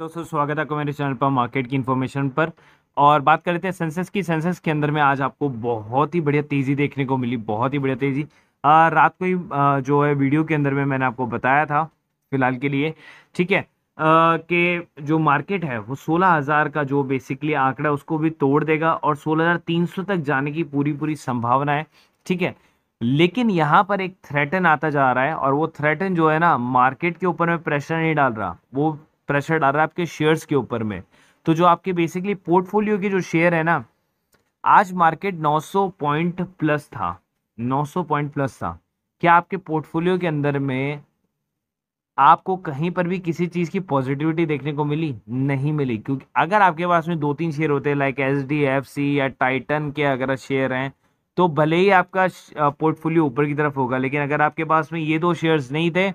दोस्तों स्वागत है आपको मेरे चैनल पर मार्केट की इन्फॉर्मेशन पर और बात कर लेते हैं सेंसेस की सेंसेस के अंदर में आज आपको बहुत ही बढ़िया तेज़ी देखने को मिली बहुत ही बढ़िया तेज़ी रात को ही जो है वीडियो के अंदर में मैंने आपको बताया था फिलहाल के लिए ठीक है कि जो मार्केट है वो हजार का जो बेसिकली आंकड़ा उसको भी तोड़ देगा और सोलह तक जाने की पूरी पूरी संभावना है ठीक है लेकिन यहाँ पर एक थ्रेटन आता जा रहा है और वो थ्रेटन जो है ना मार्केट के ऊपर में प्रेशर नहीं डाल रहा वो प्रेशर डाल रहा है आपके शेयर्स के ऊपर में तो जो आपके बेसिकली पोर्टफोलियो के जो शेयर है ना आज मार्केट 900 पॉइंट प्लस था 900 पॉइंट प्लस था क्या आपके पोर्टफोलियो के अंदर में आपको कहीं पर भी किसी चीज़ की पॉजिटिविटी देखने को मिली नहीं मिली क्योंकि अगर आपके पास में दो तीन शेयर होते हैं like H D F C या टाइटन के अगर शेयर हैं तो भले ही आपका पोर्टफोलियो ऊपर की तरफ होगा लेकिन अगर आपके पास में ये दो शेयर्स नहीं थे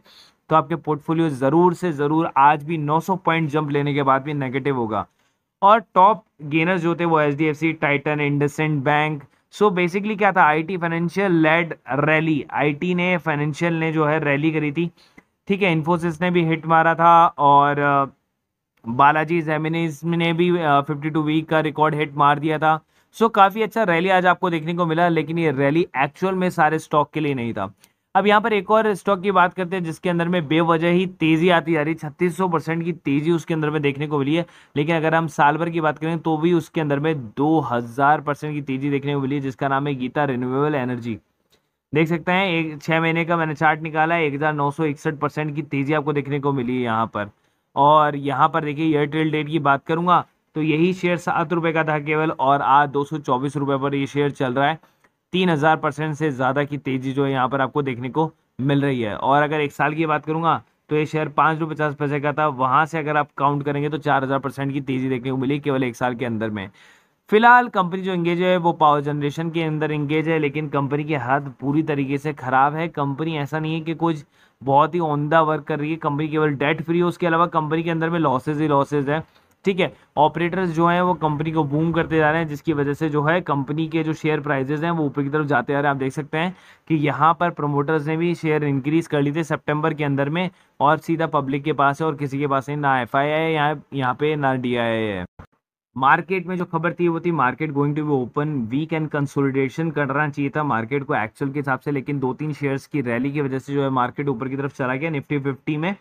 तो आपके पोर्टफोलियो ज़रूर से ज़रूर आज भी 900 पॉइंट जंप लेने के बाद भी नेगेटिव होगा और टॉप गेनर्स जो थे वो H D F C Titan IndusInd bank so basically क्या था I T financial led rally I T ने फाइनेंशियल ने जो है रैली करी थी ठीक है इन्फोसिस ने भी हिट मारा था और बालाजी जेमिनीज ने भी फिफ्टी टू वीक का रिकॉर्ड हिट मार दिया था सो so, काफ़ी अच्छा रैली आज आपको देखने को मिला लेकिन ये रैली एक्चुअल में सारे स्टॉक के लिए नहीं था अब यहाँ पर एक और स्टॉक की बात करते हैं जिसके अंदर में बेवजह ही तेजी आती जा रही है छत्तीस परसेंट की तेजी उसके अंदर में देखने को मिली है लेकिन अगर हम साल भर की बात करें तो भी उसके अंदर में दो हजार परसेंट की तेजी देखने को मिली है जिसका नाम है गीता रिन्यूएबल एनर्जी देख सकते हैं एक छह महीने का मैंने चार्ट निकाला है एक हज़ार नौ सौ इकसठ परसेंट की तेज़ी आपको देखने को मिली है यहाँ पर और यहाँ पर देखिए एयरटेल डेट की बात करूंगा तो यही शेयर सात रुपए का था केवल और आज दो सौ चौबीस रुपये पर ये शेयर चल रहा है तीन हज़ार परसेंट से ज़्यादा की तेज़ी जो है यहाँ पर आपको देखने को मिल रही है और अगर एक साल की बात करूँगा तो ये शेयर पाँच रुपये पचास पैसे का था वहाँ से अगर आप काउंट करेंगे तो चार हज़ार परसेंट की तेज़ी देखने को मिली केवल एक साल के अंदर में फिलहाल कंपनी जो इंगेज है वो पावर जनरेशन के अंदर इंगेज है लेकिन कंपनी की हालत पूरी तरीके से ख़राब है कंपनी ऐसा नहीं है कि कुछ बहुत ही ओंदा वर्क कर रही है कंपनी केवल डेट फ्री है उसके अलावा कंपनी के अंदर में लॉसेज ही लॉसेज है ठीक है ऑपरेटर्स जो हैं वो कंपनी को बूम करते जा रहे हैं जिसकी वजह से जो है कंपनी के जो शेयर प्राइजेज हैं वो ऊपर की तरफ जाते जा रहे हैं आप देख सकते हैं कि यहाँ पर प्रमोटर्स ने भी शेयर इंक्रीज कर लिए थे सेप्टेम्बर के अंदर में और सीधा पब्लिक के पास है और किसी के पास नहीं ना एफ आई है यहाँ यहाँ पे ना डी आई है मार्केट में जो खबर थी वो थी market going to be open weak and consolidation करना चाहिए था मार्केट को एक्चुअल के हिसाब से लेकिन दो तीन शेयर्स की रैली की वजह से जो है मार्केट ऊपर की तरफ चला गया निफ्टी फिफ्टी में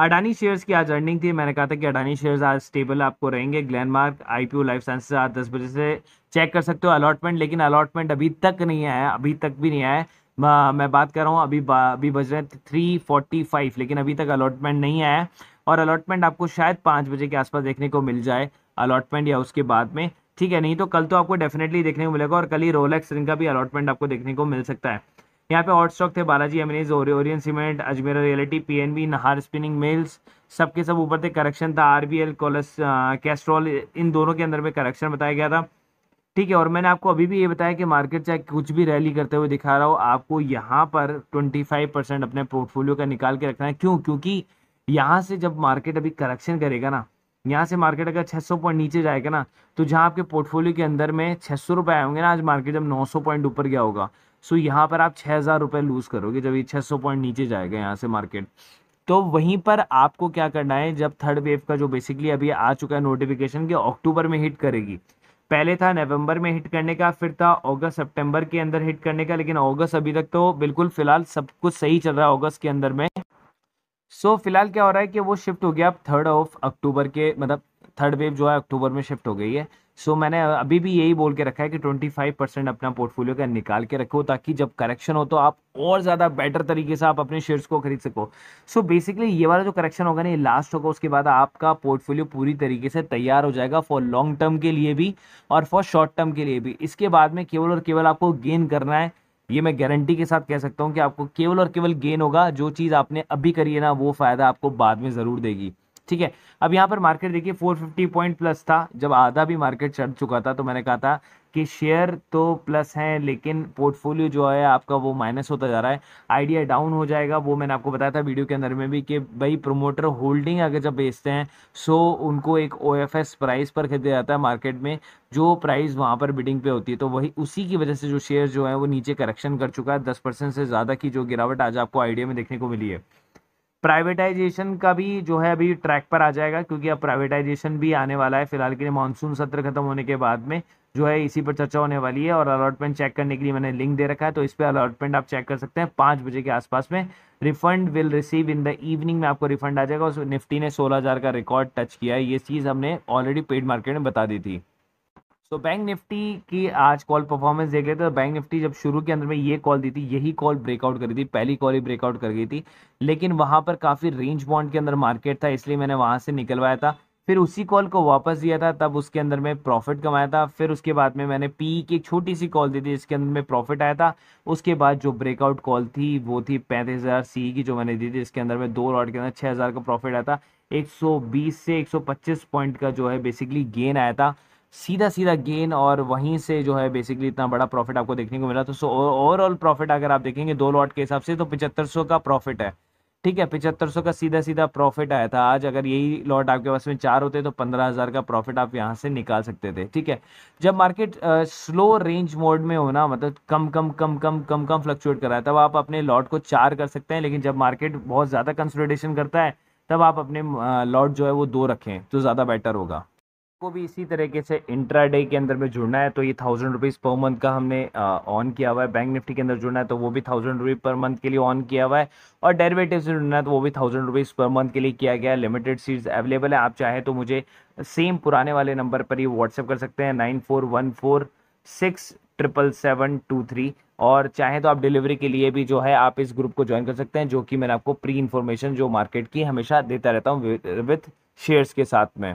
अडानी शेयर्स की आज अर्निंग थी मैंने कहा था कि अडानी शेयर्स आज स्टेबल आपको रहेंगे ग्लैंडमार्क आईपीओ लाइफ साइंस आज दस बजे से चेक कर सकते हो अलॉटमेंट लेकिन अलॉटमेंट अभी तक नहीं आया अभी तक भी नहीं आया मैं बात कर रहा हूँ अभी अभी बज रहे हैं थ्री फोर्टी फाइव लेकिन अभी तक अलॉटमेंट नहीं आया और अलॉटमेंट आपको शायद पाँच बजे के आसपास देखने को मिल जाए अलॉटमेंट या उसके बाद में ठीक है नहीं तो कल तो आपको डेफिनेटली देखने को मिलेगा और कल ही रोलेक्स रिंग का भी अलॉटमेंट आपको देखने को मिल सकता है यहाँ पे हॉट स्टॉक थे बालाजी एमरेज Orient cement Ajmer realty PNB Nahar spinning mills सबके सब ऊपर थे करेक्शन था आरबीएल कोलस कैस्ट्रॉल इन दोनों के अंदर में करेक्शन बताया गया था ठीक है और मैंने आपको अभी भी ये बताया कि मार्केट चाहे कुछ भी रैली करते हुए दिखा रहा हो आपको यहाँ पर फाइव परसेंट अपने पोर्टफोलियो का निकाल के रखना है क्यों क्योंकि यहाँ से जब मार्केट अभी करेक्शन करेगा ना यहाँ से मार्केट अगर 600 पॉइंट नीचे जाएगा ना तो जहाँ आपके पोर्टफोलियो के अंदर में छः सौ रुपये आएंगे ना आज मार्केट जब 900 पॉइंट ऊपर गया होगा सो यहाँ पर आप छः हज़ार रुपये लूज़ करोगे जब ये छः सौ पॉइंट नीचे जाएगा यहाँ से मार्केट तो वहीं पर आपको क्या करना है जब थर्ड वेव का जो बेसिकली अभी आ चुका है नोटिफिकेशन कि अक्टूबर में हिट करेगी पहले था नवंबर में हिट करने का फिर था अगस्त सितंबर के अंदर हिट करने का लेकिन अगस्त अभी तक तो बिल्कुल फिलहाल सब कुछ सही चल रहा है अगस्त के अंदर में सो so, फिलहाल क्या हो रहा है कि वो शिफ्ट हो गया अब थर्ड ऑफ अक्टूबर के मतलब थर्ड वेव जो है अक्टूबर में शिफ्ट हो गई है सो so, मैंने अभी भी यही बोल के रखा है कि 25 परसेंट अपना पोर्टफोलियो का निकाल के रखो ताकि जब करेक्शन हो तो आप और ज़्यादा बेटर तरीके से आप अपने शेयर्स को खरीद सको सो so, बेसिकली ये वाला जो करेक्शन होगा ना ये लास्ट होगा उसके बाद आपका पोर्टफोलियो पूरी तरीके से तैयार हो जाएगा फॉर लॉन्ग टर्म के लिए भी और फॉर शॉर्ट टर्म के लिए भी इसके बाद में केवल और केवल आपको गेन करना है ये मैं गारंटी के साथ कह सकता हूँ कि आपको केवल और केवल गेन होगा जो चीज़ आपने अभी करी है ना वो फ़ायदा आपको बाद में ज़रूर देगी ठीक है अब यहाँ पर मार्केट देखिए 450 पॉइंट प्लस था जब आधा भी मार्केट चढ़ चुका था तो मैंने कहा था कि शेयर तो प्लस है लेकिन पोर्टफोलियो जो है आपका वो माइनस होता जा रहा है आइडिया डाउन हो जाएगा वो मैंने आपको बताया था वीडियो के अंदर में भी कि भाई प्रोमोटर होल्डिंग अगर जब बेचते हैं सो उनको एक ओ प्राइस पर खरीदा जाता है मार्केट में जो प्राइस वहां पर बिडिंग पे होती है तो वही उसी की वजह से जो शेयर जो है वो नीचे करेक्शन कर चुका है दस परसेंट से ज़्यादा की जो गिरावट आज आपको आइडिया में देखने को मिली है प्राइवेटाइजेशन का भी जो है अभी ट्रैक पर आ जाएगा क्योंकि अब प्राइवेटाइजेशन भी आने वाला है फिलहाल के लिए मानसून सत्र खत्म होने के बाद में जो है इसी पर चर्चा होने वाली है और अलॉटमेंट चेक करने के लिए मैंने लिंक दे रखा है तो इस पर अलॉटमेंट आप चेक कर सकते हैं पाँच बजे के आसपास में refund will receive in the evening में आपको रिफंड आ जाएगा उस निफ्टी ने सोलह हज़ार का रिकॉर्ड टच किया है ये चीज़ हमने ऑलरेडी पेड मार्केट में बता दी थी तो बैंक निफ्टी की आज कॉल परफॉर्मेंस देख लेते तो बैंक निफ्टी जब शुरू के अंदर में ये कॉल दी थी यही कॉल ब्रेकआउट करी थी पहली कॉल ही ब्रेकआउट कर गई थी लेकिन वहाँ पर काफ़ी रेंज बॉन्ड के अंदर मार्केट था इसलिए मैंने वहाँ से निकलवाया था फिर उसी कॉल को वापस दिया था तब उसके अंदर में प्रॉफिट कमाया था फिर उसके बाद में मैंने पी e की एक छोटी सी कॉल दी थी जिसके अंदर में प्रॉफिट आया था उसके बाद जो ब्रेकआउट कॉल थी वो थी पैंतीस हज़ार सी e की जो मैंने दी थी इसके अंदर में दो रॉड के अंदर छः हज़ार का प्रॉफिट आया था 120 से 125 पॉइंट का जो है बेसिकली गेन आया था सीधा सीधा गेन और वहीं से जो है बेसिकली इतना बड़ा प्रॉफिट आपको देखने को मिला तो सो ओवरऑल प्रॉफिट अगर आप देखेंगे दो लॉट के हिसाब से तो पिचहत्तर का प्रॉफिट है ठीक है पिचहत्तर सौ का सीधा सीधा प्रॉफिट आया था आज अगर यही लॉट आपके पास में चार होते तो पंद्रह हज़ार का प्रॉफिट आप यहाँ से निकाल सकते थे ठीक है जब मार्केट स्लो रेंज मोड में होना मतलब कम कम कम कम कम कम फ्लक्चुएट कर रहा है तब आप अपने लॉट को चार कर सकते हैं लेकिन जब मार्केट बहुत ज़्यादा कंसल्टेशन करता है तब आप अपने लॉट जो है वो दो रखें तो ज़्यादा बेटर होगा को भी इसी तरीके से इंट्रा डे के अंदर में जुड़ना है तो ये थाउजेंड रुपीज़ पर मंथ का हमने ऑन किया हुआ है बैंक निफ्टी के अंदर जुड़ना है तो वो भी थाउजेंड रुपीज़ पर मंथ के लिए ऑन किया हुआ है और डेरिवेटिव से जुड़ना है तो वो भी थाउजेंड रुपीज़ पर मंथ के लिए किया गया है लिमिटेड सीट्स अवेलेबल है आप चाहे तो मुझे सेम पुराने वाले नंबर पर ही व्हाट्सएप कर सकते हैं nine four one four six triple seven two three और चाहे तो आप डिलीवरी के लिए भी जो है आप इस ग्रुप को ज्वाइन कर सकते हैं जो कि मैंने आपको प्री इन्फॉर्मेशन जो मार्केट की हमेशा देता रहता हूँ विथ शेयर्स के साथ में